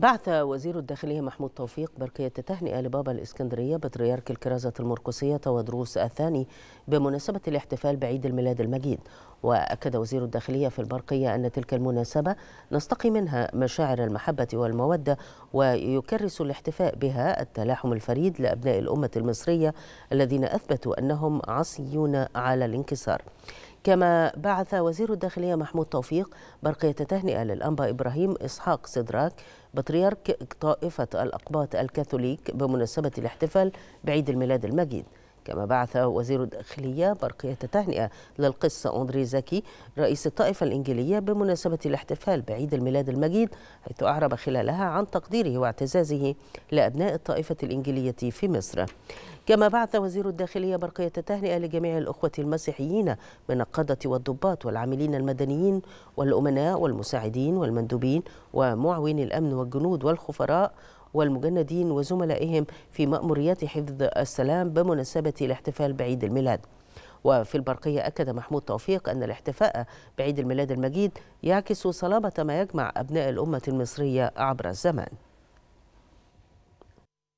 بعث وزير الداخلية محمود توفيق بركية تهنئة لبابا الإسكندرية بطريرك الكرازة المرقسية تودروس الثاني بمناسبة الاحتفال بعيد الميلاد المجيد وأكد وزير الداخلية في البرقية أن تلك المناسبة نستقي منها مشاعر المحبة والمودة ويكرس الاحتفاء بها التلاحم الفريد لأبناء الأمة المصرية الذين أثبتوا أنهم عصيون على الانكسار كما بعث وزير الداخلية محمود توفيق برقية تهنئة للأنبا إبراهيم إسحاق صدراك بطريرك طائفة الأقباط الكاثوليك بمناسبة الاحتفال بعيد الميلاد المجيد كما بعث وزير الداخلية برقية تهنئة للقس أندري زكي رئيس الطائفة الإنجيلية بمناسبة الاحتفال بعيد الميلاد المجيد حيث أعرب خلالها عن تقديره واعتزازه لأبناء الطائفة الإنجيلية في مصر كما بعث وزير الداخلية برقية التهنئة لجميع الأخوة المسيحيين من القادة والضباط والعاملين المدنيين والأمناء والمساعدين والمندوبين ومعوين الأمن والجنود والخفراء والمجندين وزملائهم في مأموريات حفظ السلام بمناسبة الاحتفال بعيد الميلاد وفي البرقية أكد محمود توفيق أن الاحتفاء بعيد الميلاد المجيد يعكس صلابة ما يجمع أبناء الأمة المصرية عبر الزمان